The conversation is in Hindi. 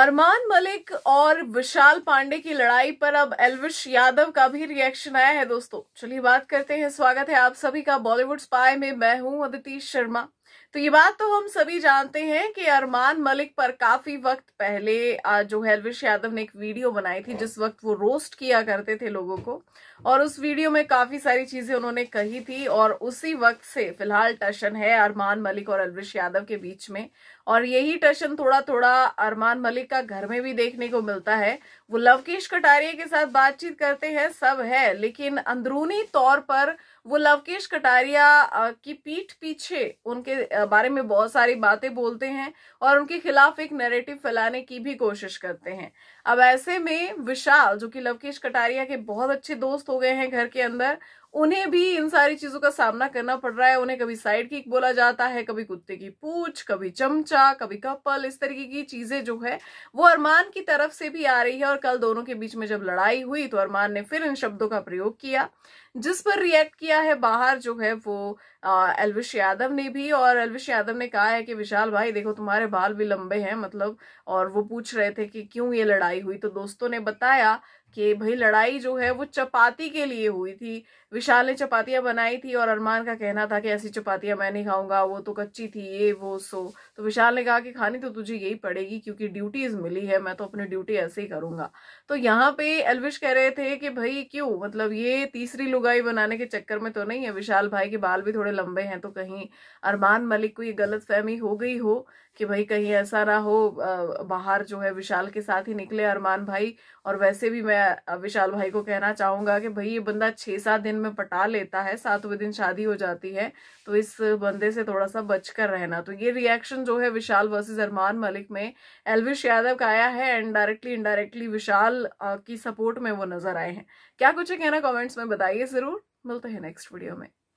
अरमान मलिक और विशाल पांडे की लड़ाई पर अब एलविश यादव का भी रिएक्शन आया है दोस्तों चलिए बात करते हैं स्वागत है आप सभी का बॉलीवुड स्पाई में मैं हूं अदिति शर्मा तो ये बात तो हम सभी जानते हैं कि अरमान मलिक पर काफी वक्त पहले जो हेलविश यादव ने एक वीडियो बनाई थी जिस वक्त वो रोस्ट किया करते थे लोगों को और उस वीडियो में काफी सारी चीजें उन्होंने कही थी और उसी वक्त से फिलहाल टशन है अरमान मलिक और अलविश यादव के बीच में और यही टशन थोड़ा थोड़ा अरमान मलिक का घर में भी देखने को मिलता है वो लवकेश कटारिया के साथ बातचीत करते हैं सब है लेकिन अंदरूनी तौर पर वो लवकेश कटारिया की पीठ पीछे उनके बारे में बहुत सारी बातें बोलते हैं और उनके खिलाफ एक नैरेटिव फैलाने की भी कोशिश करते हैं अब ऐसे में विशाल जो कि लवकेश कटारिया के बहुत अच्छे दोस्त हो गए हैं घर के अंदर उन्हें भी इन सारी चीजों का सामना करना पड़ रहा है उन्हें कभी साइड किक बोला जाता है कभी कुत्ते की पूछ कभी चमचा कभी कपल इस तरीके की चीजें जो है वो अरमान की तरफ से भी आ रही है और कल दोनों के बीच में जब लड़ाई हुई तो अरमान ने फिर इन शब्दों का प्रयोग किया जिस पर रिएक्ट किया है बाहर जो है वो अलविश यादव ने भी और अलविश यादव ने कहा है कि विशाल भाई देखो तुम्हारे बाल भी लंबे हैं मतलब और वो पूछ रहे थे कि क्यों ये लड़ाई हुई तो दोस्तों ने बताया कि भाई लड़ाई जो है वो चपाती के लिए हुई थी विशाल ने चपातियां बनाई थी और अरमान का कहना था कि ऐसी चपातियां मैं नहीं खाऊंगा वो तो कच्ची थी ये वो सो तो विशाल ने कहा कि खानी तो तुझे यही पड़ेगी क्योंकि ड्यूटीज मिली है मैं तो अपनी ड्यूटी ऐसे ही करूंगा तो यहाँ पे एलविश कह रहे थे कि भाई क्यों मतलब ये तीसरी लुगाई बनाने के चक्कर में तो नहीं है विशाल भाई के बाल भी थोड़े लंबे हैं तो कहीं अरमान मलिक को ये गलत फहमी हो गई हो कि भाई कहीं ऐसा ना हो बाहर जो है विशाल के साथ ही निकले अरमान भाई और वैसे भी मैं विशाल भाई को कहना चाहूंगा कि भाई ये बंदा छह सात दिन में पटा लेता है सातवें दिन शादी हो जाती है तो इस बंदे से थोड़ा सा बचकर रहना तो ये रिएक्शन जो है विशाल वर्सेज अरमान मलिक में एलविश यादव का आया है एंड डायरेक्टली इनडायरेक्टली विशाल की सपोर्ट में वो नजर आए हैं क्या कुछ है कहना कॉमेंट्स में बताइए जरूर मिलते हैं नेक्स्ट वीडियो में